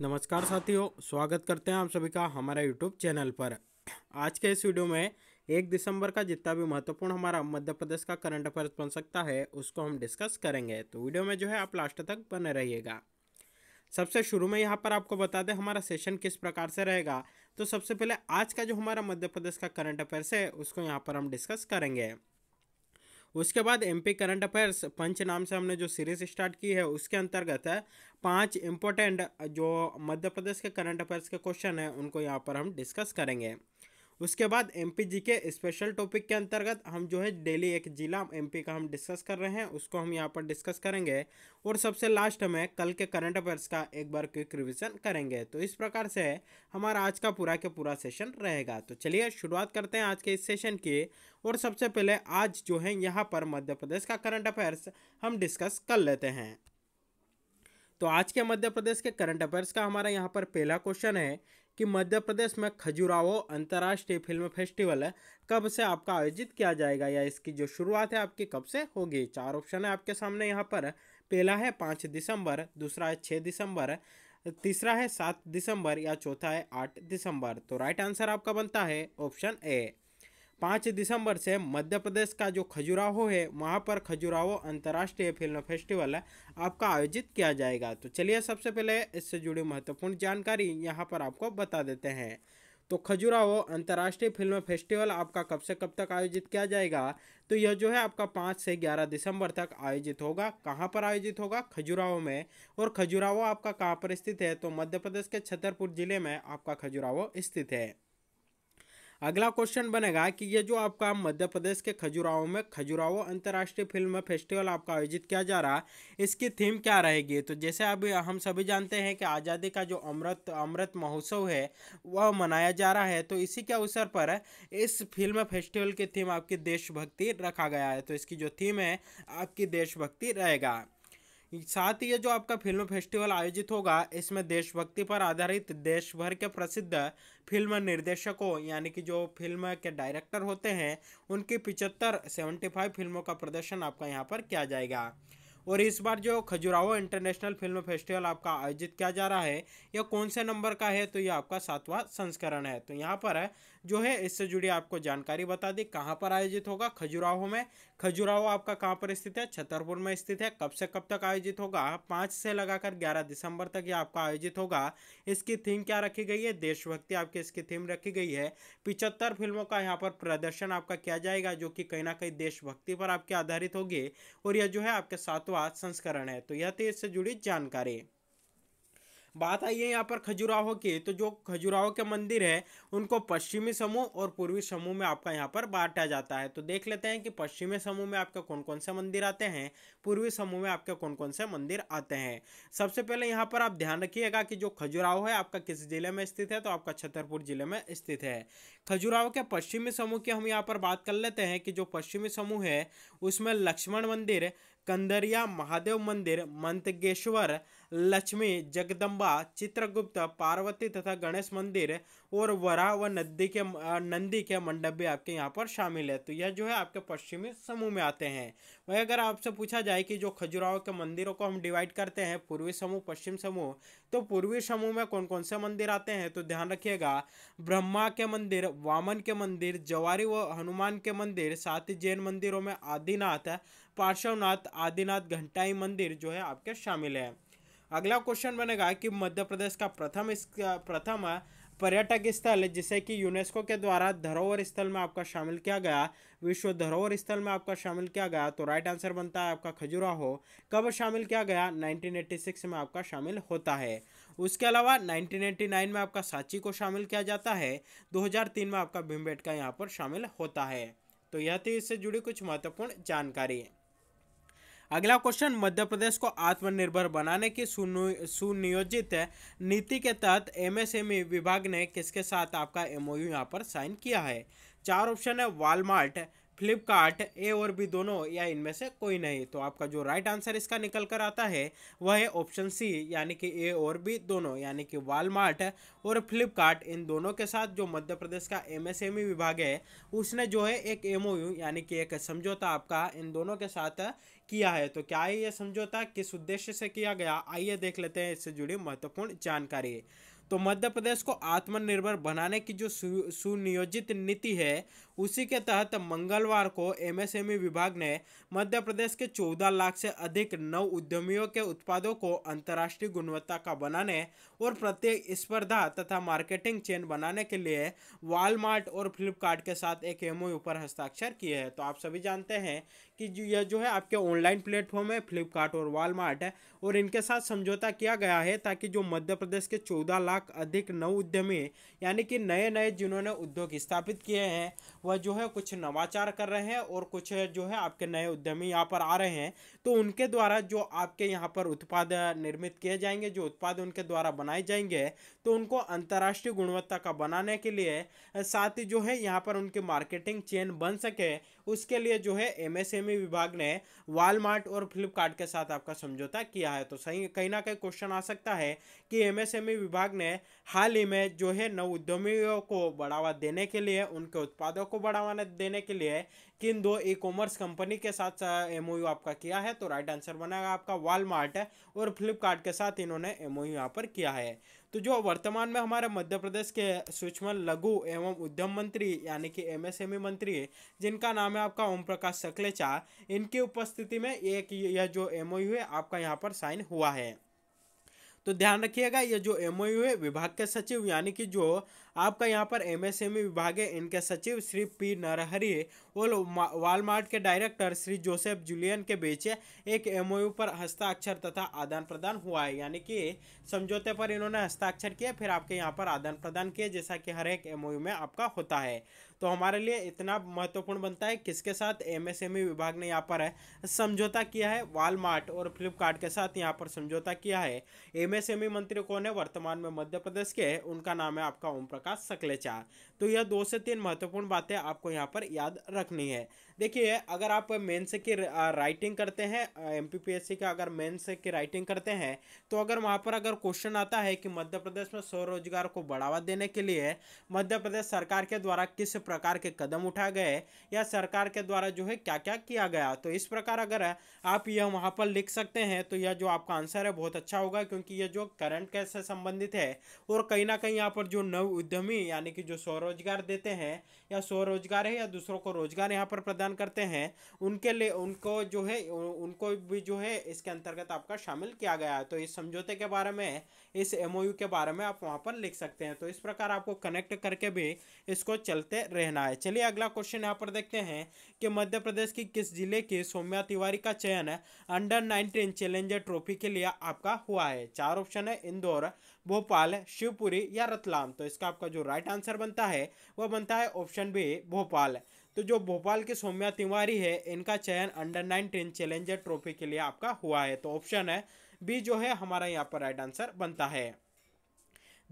नमस्कार साथियों स्वागत करते हैं आप सभी का हमारा यूट्यूब चैनल पर आज के इस वीडियो में एक दिसंबर का जितना भी महत्वपूर्ण हमारा मध्य प्रदेश का करंट अफेयर्स बन सकता है उसको हम डिस्कस करेंगे तो वीडियो में जो है आप लास्ट तक बने रहिएगा सबसे शुरू में यहाँ पर आपको बता दें हमारा सेशन किस प्रकार से रहेगा तो सबसे पहले आज का जो हमारा मध्य प्रदेश का करंट अफेयर्स है उसको यहाँ पर हम डिस्कस करेंगे उसके बाद एमपी करंट अफेयर्स पंच नाम से हमने जो सीरीज स्टार्ट की है उसके अंतर्गत है पांच इंपॉर्टेंट जो मध्य प्रदेश के करंट अफेयर्स के क्वेश्चन हैं उनको यहाँ पर हम डिस्कस करेंगे उसके बाद एम के स्पेशल टॉपिक के अंतर्गत हम जो है डेली एक जिला एम का हम डिस्कस कर रहे हैं उसको हम यहाँ पर डिस्कस करेंगे और सबसे लास्ट में कल के करंट अफेयर्स का एक बार क्विक रिविजन करेंगे तो इस प्रकार से हमारा आज का पूरा के पूरा सेशन रहेगा तो चलिए शुरुआत करते हैं आज के इस सेशन की और सबसे पहले आज जो है यहाँ पर मध्य प्रदेश का करंट अफेयर्स हम डिस्कस कर लेते हैं तो आज के मध्य प्रदेश के करंट अफेयर्स का हमारा यहाँ पर पहला क्वेश्चन है कि मध्य प्रदेश में खजुराहो अंतर्राष्ट्रीय फिल्म फेस्टिवल है कब से आपका आयोजित किया जाएगा या इसकी जो शुरुआत है आपकी कब से होगी चार ऑप्शन है आपके सामने यहाँ पर पहला है पाँच दिसंबर दूसरा है छः दिसंबर तीसरा है सात दिसंबर या चौथा है आठ दिसंबर तो राइट आंसर आपका बनता है ऑप्शन ए पाँच दिसंबर से मध्य प्रदेश का जो खजुराहो है वहाँ पर खजुराहो अंतर्राष्ट्रीय फिल्म फेस्टिवल है आपका आयोजित किया जाएगा तो चलिए सबसे पहले इससे जुड़ी महत्वपूर्ण जानकारी यहाँ पर आपको बता देते हैं तो खजुराहो अंतर्राष्ट्रीय फिल्म फेस्टिवल आपका कब से कब तक आयोजित किया जाएगा तो यह जो है आपका पाँच से ग्यारह दिसंबर तक आयोजित होगा कहाँ पर आयोजित होगा खजुराहो में और खजुराहो आपका कहाँ पर स्थित है तो मध्य प्रदेश के छतरपुर जिले में आपका खजुराहो स्थित है अगला क्वेश्चन बनेगा कि ये जो आपका मध्य प्रदेश के खजुराहो में खजुराहो अंतर्राष्ट्रीय फिल्म फेस्टिवल आपका आयोजित किया जा रहा है इसकी थीम क्या रहेगी तो जैसे अभी हम सभी जानते हैं कि आज़ादी का जो अमृत अमृत महोत्सव है वह मनाया जा रहा है तो इसी के अवसर पर इस फिल्म फेस्टिवल की थीम आपकी देशभक्ति रखा गया है तो इसकी जो थीम है आपकी देशभक्ति रहेगा साथ ही ये जो आपका फिल्म फेस्टिवल आयोजित होगा इसमें देशभक्ति पर आधारित देश भर के प्रसिद्ध फिल्म निर्देशकों यानी कि जो फिल्म के डायरेक्टर होते हैं उनकी पिचहत्तर सेवेंटी फाइव फिल्मों का प्रदर्शन आपका यहाँ पर किया जाएगा और इस बार जो खजुराहो इंटरनेशनल फिल्म फेस्टिवल आपका आयोजित किया जा रहा है यह कौन से नंबर का है तो यह आपका सातवां संस्करण है तो यहाँ पर जो है इससे जुड़ी आपको जानकारी बता दी कहाँ पर आयोजित होगा खजुराहो में खजुराहो आपका कहाँ पर स्थित है छतरपुर में स्थित है कब से कब तक आयोजित होगा पाँच से लगाकर ग्यारह दिसंबर तक ये आपका आयोजित होगा इसकी थीम क्या रखी गई है देशभक्ति आपकी इसकी थीम रखी गई है पिचहत्तर फिल्मों का यहाँ पर प्रदर्शन आपका किया जाएगा जो कि कहीं ना कहीं देशभक्ति पर आपके आधारित होगी और यह जो है आपके सातवां संस्करण है तो यह थी इससे जुड़ी जानकारी बात आई है यहाँ पर खजुराहो की तो जो खजुराहो के मंदिर है उनको पश्चिमी समूह और पूर्वी समूह में आपका यहाँ पर बांटा जाता है तो देख लेते हैं कि पश्चिमी समूह में आपके कौन कौन से मंदिर आते हैं पूर्वी समूह में आपके कौन कौन से मंदिर आते हैं सबसे पहले यहाँ पर आप ध्यान रखिएगा कि जो खजुराहो है आपका किस जिले में स्थित है तो आपका छतरपुर जिले में स्थित है खजुराहो के पश्चिमी समूह की हम यहाँ पर बात कर लेते हैं कि जो पश्चिमी समूह है उसमें लक्ष्मण मंदिर कंदरिया महादेव मंदिर मंतगेश्वर लक्ष्मी जगदम्बा चित्रगुप्त पार्वती तथा गणेश मंदिर और वराह व नदी के नंदी के मंडप भी आपके यहाँ पर शामिल है तो यह जो है आपके पश्चिमी समूह में आते हैं वही अगर आपसे पूछा जाए कि जो खजुराहो के मंदिरों को हम डिवाइड करते हैं पूर्वी समूह पश्चिम समूह तो पूर्वी समूह में कौन कौन से मंदिर आते हैं तो ध्यान रखिएगा ब्रह्मा के मंदिर वामन के मंदिर जवारी व हनुमान के मंदिर साथ ही जैन मंदिरों में आदिनाथ पार्श्वनाथ आदिनाथ घंटाई मंदिर जो है आपके शामिल है अगला क्वेश्चन बनेगा कि मध्य प्रदेश का प्रथम प्रथम पर्यटक स्थल जिसे कि यूनेस्को के द्वारा धरोहर स्थल में आपका शामिल किया गया विश्व धरोहर स्थल में आपका शामिल किया गया तो राइट आंसर बनता है आपका खजुराहो कब शामिल किया गया 1986 में आपका शामिल होता है उसके अलावा 1989 में आपका सांची को शामिल किया जाता है 2003 में आपका भीमबेटका यहाँ पर शामिल होता है तो यह थी इससे जुड़ी कुछ महत्वपूर्ण जानकारी अगला क्वेश्चन मध्य प्रदेश को आत्मनिर्भर बनाने की सुनियोजित नीति के तहत एमएसएमई e विभाग ने किसके साथ आपका एमओयू यहाँ पर साइन किया है चार ऑप्शन है वालमार्ट फ्लिपकार्ट ए और बी दोनों या इनमें से कोई नहीं तो आपका जो राइट आंसर इसका निकल कर आता है वह है ऑप्शन सी यानी कि ए और बी दोनों यानी कि वालमार्ट और फ्लिपकार्ट इन दोनों के साथ जो मध्य प्रदेश का एमएसएमई e विभाग है उसने जो है एक एमओयू यानी कि एक समझौता आपका इन दोनों के साथ किया है तो क्या है ये समझौता किस उद्देश्य से किया गया आइए देख लेते हैं इससे जुड़ी महत्वपूर्ण जानकारी तो मध्य प्रदेश को आत्मनिर्भर बनाने की जो सुनियोजित नीति है उसी के तहत मंगलवार को एमएसएमई विभाग ने मध्य प्रदेश के 14 लाख से अधिक नव उद्यमियों के उत्पादों को अंतर्राष्ट्रीय गुणवत्ता का बनाने और प्रत्येक स्पर्धा तथा मार्केटिंग चेन बनाने के लिए वालमार्ट और फ्लिपकार्ट के साथ एक एमओ पर हस्ताक्षर किए हैं तो आप सभी जानते हैं कि यह जो है आपके ऑनलाइन प्लेटफॉर्म है फ्लिपकार्ट और वालमार्ट है और इनके साथ समझौता किया गया है ताकि जो मध्य प्रदेश के चौदह लाख अधिक नव उद्यमी यानी कि नए नए जिन्होंने उद्योग स्थापित किए हैं वह जो है कुछ नवाचार कर रहे हैं और कुछ जो है आपके नए उद्यमी यहाँ पर आ रहे हैं तो उनके द्वारा जो आपके यहाँ पर उत्पाद निर्मित किए जाएंगे जो उत्पाद उनके द्वारा बनाए जाएंगे तो उनको अंतर्राष्ट्रीय गुणवत्ता का बनाने के लिए साथ ही जो है यहाँ पर उनकी मार्केटिंग चेन बन सके उसके लिए जो है एम में विभाग ने वालमार्ट और फ्लिपकार्ट के साथ आपका समझौता किया है तो सही कहीं ना कहीं क्वेश्चन आ सकता है कि एमएसएमई e विभाग ने हाल ही में जो है नव उद्यमियों को बढ़ावा देने के लिए उनके उत्पादों को बढ़ावा देने के लिए किन दो ई कॉमर्स कंपनी के साथ एम आपका किया है तो राइट आंसर बनेगा आपका वालमार्ट है और फ्लिपकार्ट के साथ इन्होंने एम ओ यहाँ पर किया है तो जो वर्तमान में हमारे मध्य प्रदेश के सूक्ष्म लघु एवं उद्यम मंत्री यानी कि एमएसएमई e मंत्री जिनका नाम है आपका ओम प्रकाश सकलेचा इनकी उपस्थिति में एक यह जो एम है आपका यहाँ पर साइन हुआ है तो ध्यान रखिएगा ये जो एम है विभाग के सचिव यानी कि जो आपका यहाँ पर एमएसएमई e विभाग है इनके सचिव श्री पी नरहरी और वालमार्ट के डायरेक्टर श्री जोसेफ जुलियन के बीच एक एमओयू पर हस्ताक्षर तथा आदान प्रदान हुआ है यानी कि समझौते पर इन्होंने हस्ताक्षर किया फिर आपके यहाँ पर आदान प्रदान किए जैसा कि हर एक यू में आपका होता है तो हमारे लिए इतना महत्वपूर्ण बनता है किसके साथ ई e विभाग ने यहाँ पर समझौता किया है वालमार्ट और फ्लिपकार्ट के साथ यहाँ पर समझौता किया है एमएसएमई e मंत्री कौन है वर्तमान में मध्य प्रदेश के उनका नाम है आपका ओम प्रकाश प्रकाश सकलेचा तो यह दो से तीन महत्वपूर्ण बातें आपको यहाँ पर याद रखनी है देखिए अगर आप मेन्स की राइटिंग करते हैं एम का अगर मेन्स की राइटिंग करते हैं तो अगर वहाँ पर अगर क्वेश्चन आता है कि मध्य प्रदेश में स्वरोजगार को बढ़ावा देने के लिए मध्य प्रदेश सरकार के द्वारा किस प्रकार के कदम उठाए गए या सरकार के द्वारा जो है क्या क्या किया गया तो इस प्रकार अगर आप यह वहाँ पर लिख सकते हैं तो यह जो आपका आंसर है बहुत अच्छा होगा क्योंकि यह जो करंट केस से संबंधित है और कहीं ना कहीं यहाँ पर जो नव उद्यमी यानी कि जो स्वरोजगार देते हैं या स्वरोजगार है या दूसरों को रोजगार यहाँ पर प्रदान प्रदान करते हैं उनके लिए उनको जो है उनको भी जो है इसके अंतर्गत आपका शामिल किया गया है तो इस समझौते के बारे में इस एम के बारे में आप वहाँ पर लिख सकते हैं तो इस प्रकार आपको कनेक्ट करके भी इसको चलते रहना है चलिए अगला क्वेश्चन यहाँ पर देखते हैं कि मध्य प्रदेश की किस जिले के सौम्या तिवारी का चयन अंडर नाइनटीन चैलेंजर ट्रॉफी के लिए आपका हुआ है चार ऑप्शन है इंदौर भोपाल शिवपुरी या रतलाम तो इसका आपका जो राइट आंसर बनता है वह बनता है ऑप्शन बी भोपाल तो जो भोपाल की सौम्या तिवारी है इनका चयन अंडर नाइनटीन चैलेंजर ट्रॉफी के लिए आपका हुआ है तो ऑप्शन है बी जो है हमारा यहाँ पर राइट आंसर बनता है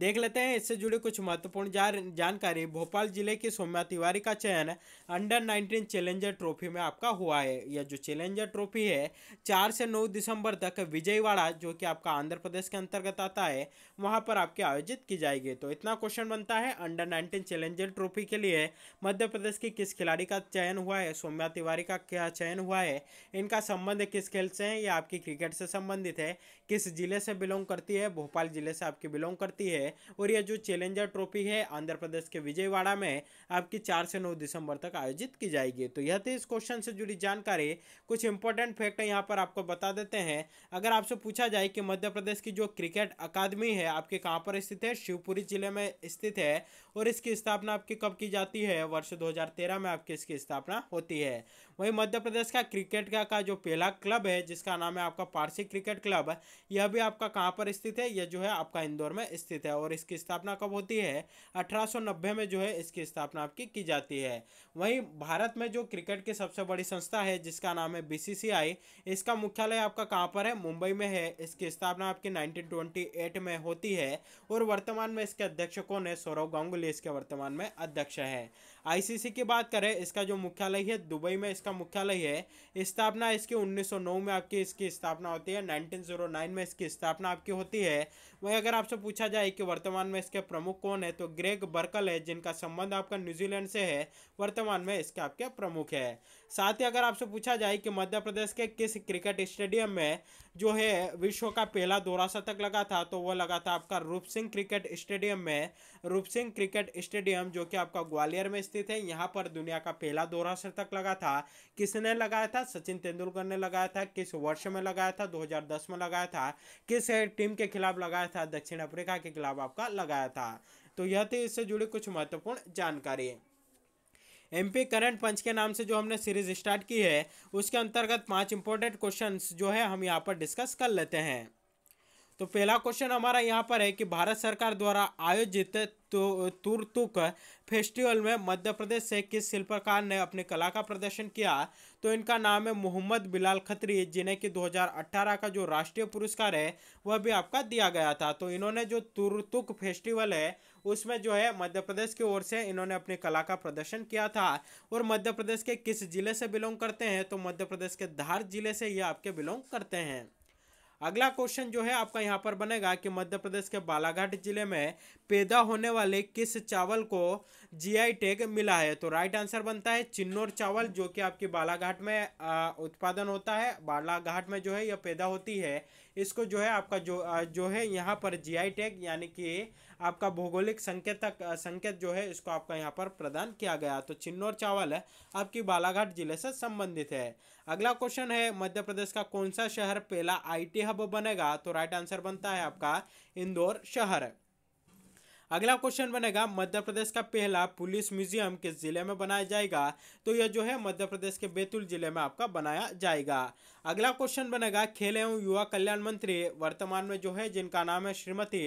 देख लेते हैं इससे जुड़े कुछ महत्वपूर्ण जानकारी भोपाल जिले की सोम्या तिवारी का चयन अंडर 19 चैलेंजर ट्रॉफी में आपका हुआ है यह जो चैलेंजर ट्रॉफी है चार से नौ दिसंबर तक विजयवाड़ा जो कि आपका आंध्र प्रदेश के अंतर्गत आता है वहाँ पर आपके आयोजित की जाएगी तो इतना क्वेश्चन बनता है अंडर नाइनटीन चैलेंजर ट्रॉफी के लिए मध्य प्रदेश की किस खिलाड़ी का चयन हुआ है सोम्या तिवारी का क्या चयन हुआ है इनका संबंध किस खेल से है या आपकी क्रिकेट से संबंधित है किस जिले से बिलोंग करती है भोपाल जिले से आपकी बिलोंग करती है है और यह जो चैलेंजर ट्रॉफी है आंध्र प्रदेश के विजयवाड़ा में आपकी चार से नौ दिसंबर तक आयोजित की जाएगी तो यह थी इस क्वेश्चन से जुड़ी जानकारी कुछ इंपॉर्टेंट फैक्ट यहाँ पर आपको बता देते हैं अगर आपसे पूछा जाए कि मध्य प्रदेश की जो क्रिकेट अकादमी है आपके कहाँ पर स्थित है शिवपुरी जिले में स्थित है और इसकी स्थापना आपकी कब की जाती है वर्ष 2013 में आपकी इसकी स्थापना होती है वहीं मध्य प्रदेश का क्रिकेट का, का जो पहला क्लब है जिसका नाम है आपका पारसी क्रिकेट क्लब यह भी आपका कहाँ पर स्थित है यह जो है आपका इंदौर में स्थित है और इसकी स्थापना कब होती है 1890 में जो है इसकी स्थापना आपकी की जाती है वहीं भारत में जो क्रिकेट की सबसे बड़ी संस्था है जिसका नाम है बीसीसीआई इसका मुख्यालय आपका कहां पर है मुंबई में है इसकी स्थापना आपकी 1928 में होती है और वर्तमान में इसके अध्यक्ष कौन है सौरव गांगुली इसके वर्तमान में अध्यक्ष है आईसीसी की बात करें इसका जो मुख्यालय है दुबई में इसका मुख्यालय है स्थापना इसकी 1909 में आपकी इसकी स्थापना होती है 1909 में इसकी स्थापना आपकी होती है वहीं अगर आपसे पूछा जाए कि वर्तमान में इसके प्रमुख कौन है तो ग्रेग बर्कल है जिनका संबंध आपका न्यूजीलैंड से है वर्तमान में इसके आपके प्रमुख है साथ ही अगर आपसे पूछा जाए कि मध्य प्रदेश के किस क्रिकेट स्टेडियम में जो है विश्व का पहला दौरा शतक लगा था तो वह लगा था आपका रूप सिंह क्रिकेट स्टेडियम में रूप सिंह क्रिकेट स्टेडियम जो कि आपका ग्वालियर में स्थित है यहाँ पर दुनिया का पहला दौरा शतक लगा था किसने लगाया था सचिन तेंदुलकर ने लगाया था किस वर्ष में लगाया था दो में लगाया था किस टीम के खिलाफ लगाया था दक्षिण अफ्रीका के खिलाफ आपका लगाया था तो यह थी इससे जुड़ी कुछ महत्वपूर्ण जानकारी एमपी करंट पंच के नाम से जो हमने सीरीज स्टार्ट की है उसके अंतर्गत पांच इंपॉर्टेंट क्वेश्चन जो है हम यहाँ पर डिस्कस कर लेते हैं तो पहला क्वेश्चन हमारा यहाँ पर है कि भारत सरकार द्वारा आयोजित तुरतुक तो, फेस्टिवल में मध्य प्रदेश से किस शिल्पकार ने अपनी कला का प्रदर्शन किया तो इनका नाम है मोहम्मद बिलाल खत्री जिन्हें कि 2018 का जो राष्ट्रीय पुरस्कार है वह भी आपका दिया गया था तो इन्होंने जो तुरतुक फेस्टिवल है उसमें जो है मध्य प्रदेश की ओर से इन्होंने अपनी कला का प्रदर्शन किया था और मध्य प्रदेश के किस जिले से बिलोंग करते हैं तो मध्य प्रदेश के धार जिले से ये आपके बिलोंग करते हैं अगला क्वेश्चन जो है आपका यहाँ पर बनेगा कि मध्य प्रदेश के बालाघाट जिले में पैदा होने वाले किस चावल को जीआई टैग मिला है तो राइट आंसर बनता है चिन्नौर चावल जो कि आपके बालाघाट में उत्पादन होता है बालाघाट में जो है यह पैदा होती है इसको जो है आपका जो जो है यहाँ पर जीआई टैग यानी कि आपका भौगोलिक संकेतक संकेत जो है इसको आपका यहाँ पर प्रदान किया गया तो चिन्नौर चावल आपकी बालाघाट जिले से संबंधित है अगला क्वेश्चन है मध्य प्रदेश का कौन सा शहर पहला आई हब बनेगा तो राइट आंसर बनता है आपका इंदौर शहर अगला क्वेश्चन बनेगा मध्य प्रदेश का पहला पुलिस म्यूजियम किस जिले में बनाया जाएगा तो यह जो है मध्य प्रदेश के बैतूल जिले में आपका बनाया जाएगा अगला क्वेश्चन बनेगा खेल एवं युवा कल्याण मंत्री वर्तमान में जो है जिनका नाम है श्रीमती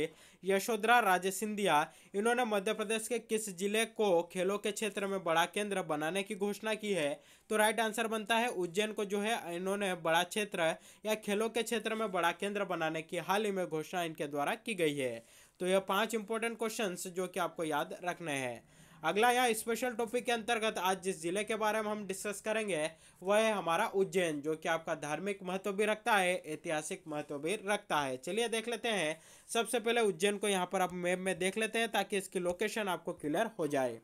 यशोधरा राजे सिंधिया इन्होंने मध्य प्रदेश के किस जिले को खेलों के क्षेत्र में बड़ा केंद्र बनाने की घोषणा की है तो राइट आंसर बनता है उज्जैन को जो है इन्होंने बड़ा क्षेत्र या खेलों के क्षेत्र में बड़ा केंद्र बनाने की हाल ही में घोषणा इनके द्वारा की गई है तो यह पांच इंपॉर्टेंट क्वेश्चन जो कि आपको याद रखने हैं अगला यह स्पेशल टॉपिक के अंतर्गत आज जिस जिले के बारे में हम डिस्कस करेंगे वह है हमारा उज्जैन जो कि आपका धार्मिक महत्व भी रखता है ऐतिहासिक महत्व भी रखता है चलिए देख लेते हैं सबसे पहले उज्जैन को यहाँ पर आप मैप में देख लेते हैं ताकि इसकी लोकेशन आपको क्लियर हो जाए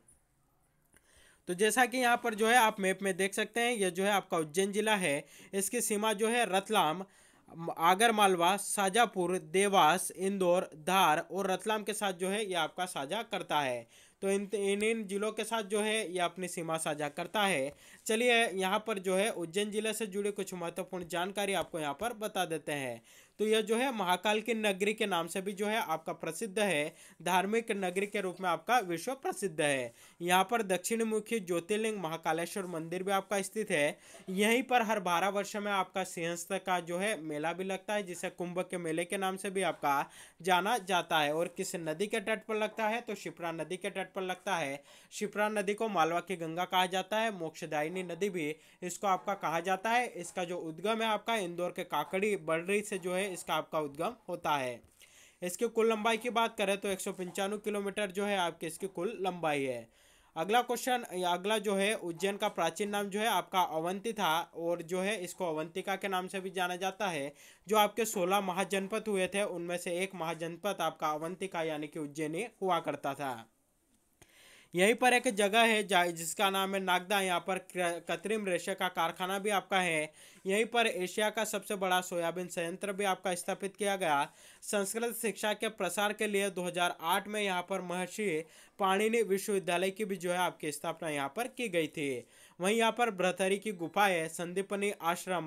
तो जैसा कि यहाँ पर जो है आप मैप में देख सकते हैं यह जो है आपका उज्जैन जिला है इसकी सीमा जो है रतलाम आगर मालवा शाजापुर देवास इंदौर धार और रतलाम के साथ जो है ये आपका साझा करता है तो इन इन इन जिलों के साथ जो है ये अपनी सीमा साझा करता है चलिए यहाँ पर जो है उज्जैन जिले से जुड़ी कुछ महत्वपूर्ण जानकारी आपको यहाँ पर बता देते हैं तो यह जो है महाकाल की नगरी के नाम से भी जो है आपका प्रसिद्ध है धार्मिक नगरी के रूप में आपका विश्व प्रसिद्ध है यहाँ पर दक्षिण मुखी ज्योतिर्लिंग महाकालेश्वर मंदिर भी आपका स्थित है यहीं पर हर बारह वर्ष में आपका सिंहस्थ का जो है मेला भी लगता है जिसे कुंभ के मेले के नाम से भी आपका जाना जाता है और किस नदी के तट पर लगता है तो शिप्रा नदी के तट पर लगता है शिप्रा नदी को मालवा की गंगा कहा जाता है मोक्षदायिनी नदी भी इसको आपका कहा जाता है इसका जो उद्गम है आपका इंदौर के काकड़ी बर्री से जो है इसका आपका उद्गम होता है इसके कुल लंबाई की बात करें तो एक किलोमीटर जो है आपके इसकी कुल लंबाई है अगला क्वेश्चन अगला जो है उज्जैन का प्राचीन नाम जो है आपका अवंती था और जो है इसको अवंतिका के नाम से भी जाना जाता है जो आपके 16 महाजनपद हुए थे उनमें से एक महाजनपद आपका अवंतिका यानी कि उज्जैनी हुआ करता था यहीं पर एक जगह है जिसका नाम है नागदा यहाँ पर कृत्रिम रेशे का कारखाना भी आपका है यहीं पर एशिया का सबसे बड़ा सोयाबीन संयंत्र भी आपका स्थापित किया गया संस्कृत शिक्षा के प्रसार के लिए 2008 में यहाँ पर महर्षि पाणिनि विश्वविद्यालय की भी जो है आपकी स्थापना यहाँ पर की गई थी वहीं यहाँ पर भ्रतरी की गुफा है संदीपनी आश्रम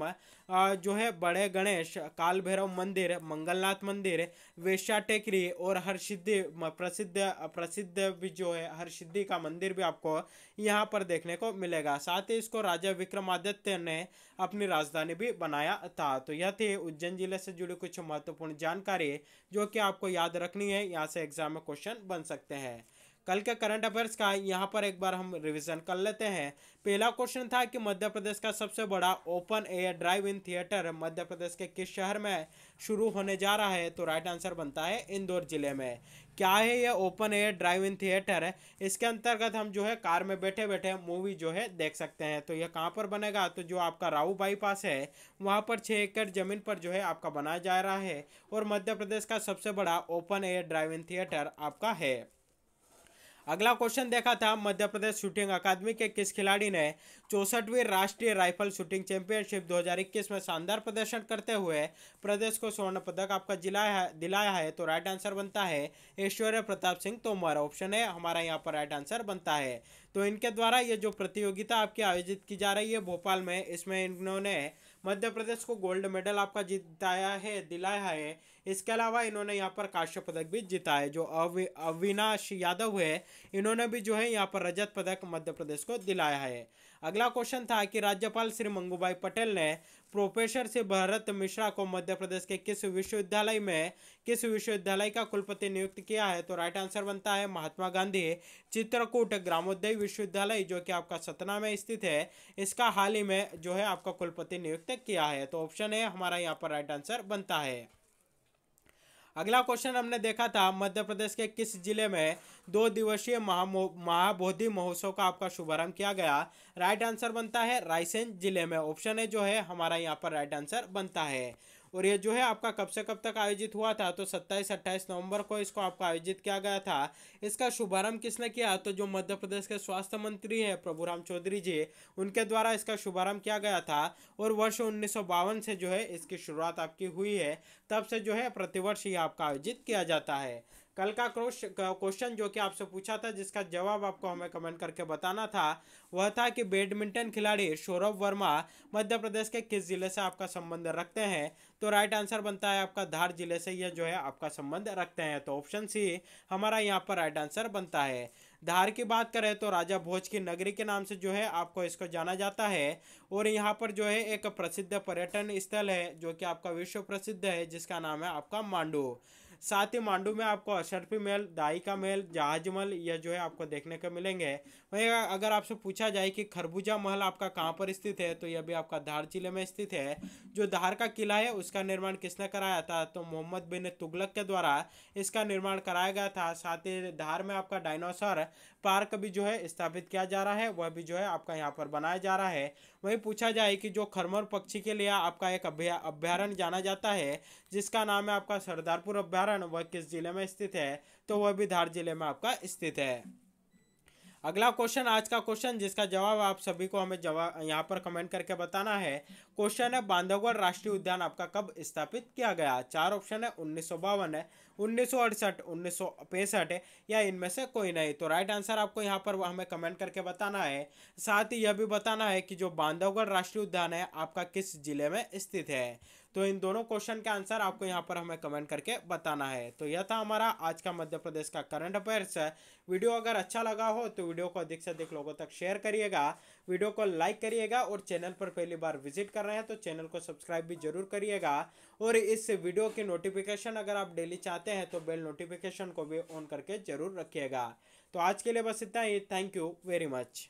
जो है बड़े गणेश काल भैरव मंदिर मंगलनाथ मंदिर वेश्या टेकरी और हरसिद्धि प्रसिद्ध प्रसिद्ध भी जो है हरसिद्धि का मंदिर भी आपको यहाँ पर देखने को मिलेगा साथ ही इसको राजा विक्रमादित्य ने अपनी राजधानी भी बनाया था तो यह थी उज्जैन जिले से जुड़ी कुछ महत्वपूर्ण जानकारी जो कि आपको याद रखनी है यहाँ से एग्जाम में क्वेश्चन बन सकते हैं कल के करंट अफेयर्स का यहाँ पर एक बार हम रिविजन कर लेते हैं पहला क्वेश्चन था कि मध्य प्रदेश का सबसे बड़ा open air drive in theatre Madhya Pradesh के किस शहर में शुरू होने जा रहा है तो राइट आंसर बनता है इंदौर जिले में क्या है ये open air drive in theatre इसके अंतर्गत हम जो है कार में बैठे बैठे मूवी जो है देख सकते हैं तो यह कहाँ पर बनेगा तो जो आपका राहू बाईपास है वहाँ पर छः एकड़ जमीन पर जो है आपका बनाया जा रहा है और मध्य प्रदेश का सबसे बड़ा open air drive in theatre आपका है अगला क्वेश्चन देखा था मध्य प्रदेश शूटिंग अकादमी के किस खिलाड़ी ने चौसठवीं राष्ट्रीय राइफल शूटिंग चैंपियनशिप 2021 में शानदार प्रदर्शन करते हुए प्रदेश को स्वर्ण पदक आपका जिला है दिलाया है तो राइट आंसर बनता है ऐश्वर्य प्रताप सिंह तोमर ऑप्शन है हमारा यहाँ पर राइट आंसर बनता है तो इनके द्वारा ये जो प्रतियोगिता आपकी आयोजित की जा रही है भोपाल में इसमें इन्होंने मध्य प्रदेश को गोल्ड मेडल आपका जिताया है दिलाया है इसके अलावा इन्होंने यहाँ पर काश्य पदक भी जीता है जो अवि अविनाश यादव है इन्होंने भी जो है यहाँ पर रजत पदक मध्य प्रदेश को दिलाया है अगला क्वेश्चन था कि राज्यपाल श्री मंगूभाई पटेल ने प्रोफेसर श्री भरत मिश्रा को मध्य प्रदेश के किस विश्वविद्यालय में किस विश्वविद्यालय का कुलपति नियुक्त किया है तो राइट आंसर बनता है महात्मा गांधी चित्रकूट ग्रामोदय विश्वविद्यालय जो कि आपका सतना में स्थित है इसका हाल ही में जो है आपका कुलपति नियुक्त किया है तो ऑप्शन है हमारा यहाँ पर राइट आंसर बनता है अगला क्वेश्चन हमने देखा था मध्य प्रदेश के किस जिले में दो दिवसीय महाबोधि महोत्सव का आपका शुभारंभ किया गया राइट आंसर बनता है रायसेन जिले में ऑप्शन है जो है हमारा यहाँ पर राइट आंसर बनता है और यह जो है आपका कब से कब तक आयोजित हुआ था तो सत्ताईस अट्ठाईस नवंबर को इसको आपका आयोजित किया गया था इसका शुभारंभ किसने किया तो जो मध्य प्रदेश के स्वास्थ्य मंत्री है प्रभुराम चौधरी जी उनके द्वारा इसका शुभारंभ किया गया था और वर्ष उन्नीस से जो है इसकी शुरुआत आपकी हुई है तब से जो है प्रतिवर्ष ये आपका आयोजित किया जाता है कल का क्वेश्चन जो कि आपसे पूछा था जिसका जवाब आपको हमें कमेंट करके बताना था वह था कि बैडमिंटन खिलाड़ी सौरभ वर्मा मध्य प्रदेश के किस जिले से आपका संबंध रखते हैं तो राइट आंसर बनता है आपका धार जिले से यह जो है आपका संबंध रखते हैं तो ऑप्शन सी हमारा यहाँ पर राइट आंसर बनता है धार की बात करें तो राजा भोज की नगरी के नाम से जो है आपको इसको जाना जाता है और यहाँ पर जो है एक प्रसिद्ध पर्यटन स्थल है जो कि आपका विश्व प्रसिद्ध है जिसका नाम है आपका मांडू साथ ही मांडू में आपको अशरफी महल दाई का महल जहाज महल यह जो है आपको देखने को मिलेंगे वहीं अगर आपसे पूछा जाए कि खरबूजा महल आपका कहाँ पर स्थित है तो यह भी आपका धार जिले में स्थित है जो धार का किला है उसका निर्माण किसने कराया था तो मोहम्मद बिन तुगलक के द्वारा इसका निर्माण कराया गया था साथ ही धार में आपका डायनासोर पार्क भी जो है स्थापित किया जा रहा है वह भी जो है आपका यहाँ पर बनाया जा रहा है वहीं पूछा जाए कि जो खरमर पक्षी के लिए आपका एक अभ्यारण्य जाना जाता है जिसका नाम है आपका सरदारपुर अभ्यारण्य कारण वह किस जिले में स्थित है तो वह भी धार जिले में आपका स्थित है अगला क्वेश्चन आज का क्वेश्चन जिसका जवाब आप सभी को हमें जवाब यहाँ पर कमेंट करके बताना है क्वेश्चन है बांधवगढ़ राष्ट्रीय उद्यान आपका कब स्थापित किया गया चार ऑप्शन है उन्नीस सौ बावन है उन्नीस सौ अड़सठ उन्नीस सौ पैंसठ या इनमें से कोई नहीं तो राइट आंसर आपको यहाँ पर हमें कमेंट करके बताना है साथ ही यह भी बताना है कि जो बांधवगढ़ राष्ट्रीय उद्यान है आपका किस जिले में स्थित है तो इन दोनों क्वेश्चन के आंसर आपको यहाँ पर हमें कमेंट करके बताना है तो यह था हमारा आज का मध्य प्रदेश का करंट अफेयर्स वीडियो अगर अच्छा लगा हो तो वीडियो को अधिक से अधिक लोगों तक शेयर करिएगा वीडियो को लाइक करिएगा और चैनल पर पहली बार विजिट कर रहे हैं तो चैनल को सब्सक्राइब भी जरूर करिएगा और इस वीडियो की नोटिफिकेशन अगर आप डेली चाहते हैं तो बेल नोटिफिकेशन को भी ऑन करके जरूर रखिएगा तो आज के लिए बस इतना ही थैंक यू वेरी मच